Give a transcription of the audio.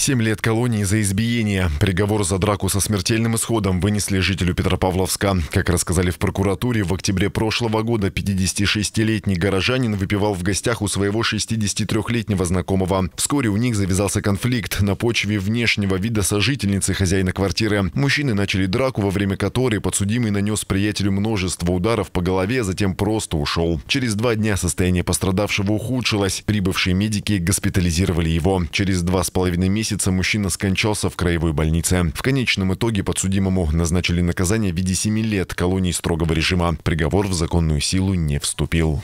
Семь лет колонии за избиение. Приговор за драку со смертельным исходом вынесли жителю Петропавловска. Как рассказали в прокуратуре, в октябре прошлого года 56-летний горожанин выпивал в гостях у своего 63-летнего знакомого. Вскоре у них завязался конфликт на почве внешнего вида сожительницы хозяина квартиры. Мужчины начали драку, во время которой подсудимый нанес приятелю множество ударов по голове, а затем просто ушел. Через два дня состояние пострадавшего ухудшилось. Прибывшие медики госпитализировали его. Через два с половиной месяца месяца мужчина скончался в краевой больнице. В конечном итоге подсудимому назначили наказание в виде 7 лет колонии строгого режима. Приговор в законную силу не вступил.